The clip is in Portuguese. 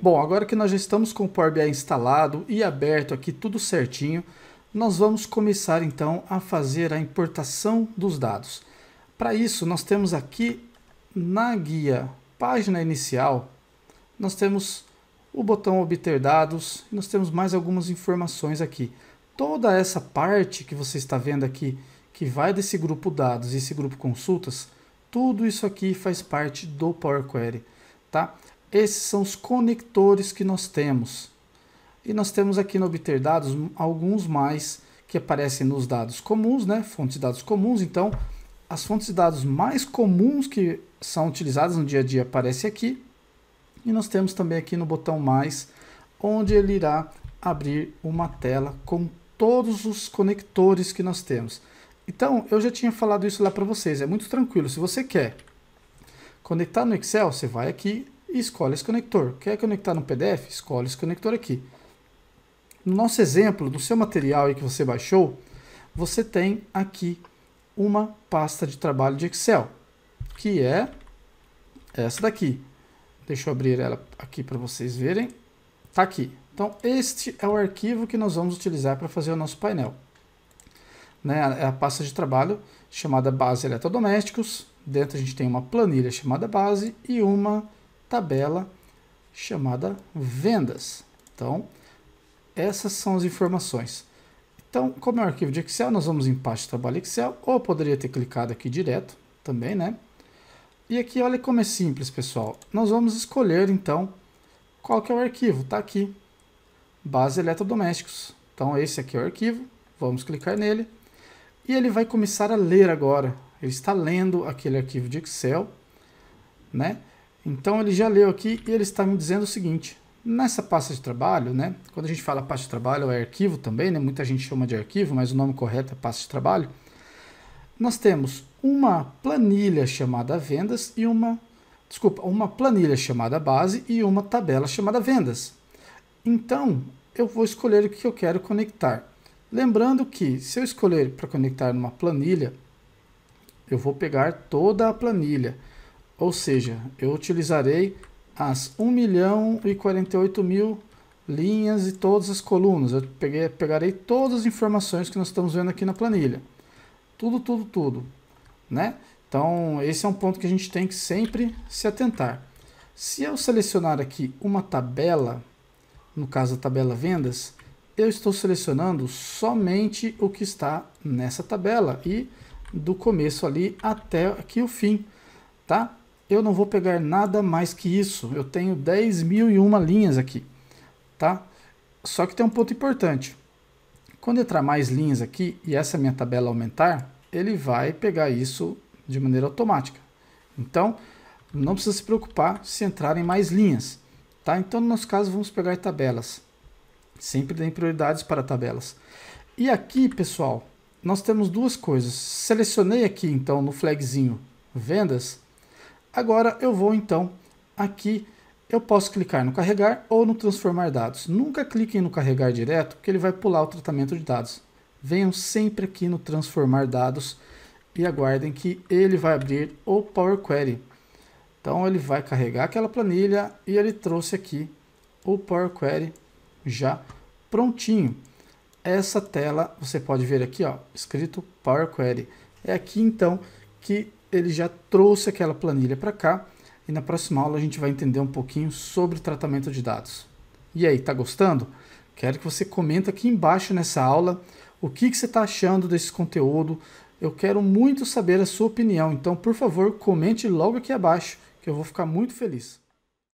Bom, agora que nós já estamos com o Power BI instalado e aberto aqui tudo certinho, nós vamos começar então a fazer a importação dos dados. Para isso, nós temos aqui na guia página inicial, nós temos o botão obter dados e nós temos mais algumas informações aqui. Toda essa parte que você está vendo aqui que vai desse grupo dados e esse grupo consultas, tudo isso aqui faz parte do Power Query, tá? Esses são os conectores que nós temos. E nós temos aqui no obter dados alguns mais que aparecem nos dados comuns, né? Fontes de dados comuns, então as fontes de dados mais comuns que são utilizadas no dia a dia aparecem aqui. E nós temos também aqui no botão mais, onde ele irá abrir uma tela com todos os conectores que nós temos. Então, eu já tinha falado isso lá para vocês, é muito tranquilo. Se você quer conectar no Excel, você vai aqui e escolhe esse conector. Quer conectar no PDF? Escolhe esse conector aqui. No nosso exemplo, do seu material aí que você baixou, você tem aqui uma pasta de trabalho de Excel, que é essa daqui. Deixa eu abrir ela aqui para vocês verem. Está aqui. Então, este é o arquivo que nós vamos utilizar para fazer o nosso painel né, a, pasta de trabalho chamada base eletrodomésticos. Dentro a gente tem uma planilha chamada base e uma tabela chamada vendas. Então, essas são as informações. Então, como é um arquivo de Excel, nós vamos em pasta de trabalho Excel, ou poderia ter clicado aqui direto também, né? E aqui, olha como é simples, pessoal. Nós vamos escolher, então, qual que é o arquivo. Está aqui, base eletrodomésticos. Então, esse aqui é o arquivo, vamos clicar nele. E ele vai começar a ler agora. Ele está lendo aquele arquivo de Excel, né? Então ele já leu aqui e ele está me dizendo o seguinte: nessa pasta de trabalho, né? Quando a gente fala pasta de trabalho é arquivo também, né? Muita gente chama de arquivo, mas o nome correto é pasta de trabalho. Nós temos uma planilha chamada vendas e uma, desculpa, uma planilha chamada base e uma tabela chamada vendas. Então eu vou escolher o que eu quero conectar. Lembrando que se eu escolher para conectar numa planilha, eu vou pegar toda a planilha. Ou seja, eu utilizarei as 1 milhão e 48 mil linhas e todas as colunas. Eu peguei, pegarei todas as informações que nós estamos vendo aqui na planilha. Tudo, tudo, tudo. Né? Então, esse é um ponto que a gente tem que sempre se atentar. Se eu selecionar aqui uma tabela, no caso a tabela vendas, eu estou selecionando somente o que está nessa tabela e do começo ali até aqui o fim, tá? Eu não vou pegar nada mais que isso. Eu tenho 10.001 linhas aqui, tá? Só que tem um ponto importante. Quando entrar mais linhas aqui e essa minha tabela aumentar, ele vai pegar isso de maneira automática. Então, não precisa se preocupar se entrarem mais linhas, tá? Então, no nosso caso, vamos pegar tabelas. Sempre tem prioridades para tabelas. E aqui, pessoal, nós temos duas coisas. Selecionei aqui, então, no flagzinho vendas. Agora eu vou, então, aqui eu posso clicar no carregar ou no transformar dados. Nunca cliquem no carregar direto, porque ele vai pular o tratamento de dados. Venham sempre aqui no transformar dados e aguardem que ele vai abrir o Power Query. Então ele vai carregar aquela planilha e ele trouxe aqui o Power Query já prontinho. Essa tela, você pode ver aqui, ó, escrito Power Query. É aqui, então, que ele já trouxe aquela planilha para cá. E na próxima aula a gente vai entender um pouquinho sobre tratamento de dados. E aí, tá gostando? Quero que você comente aqui embaixo nessa aula o que, que você está achando desse conteúdo. Eu quero muito saber a sua opinião, então por favor comente logo aqui abaixo, que eu vou ficar muito feliz.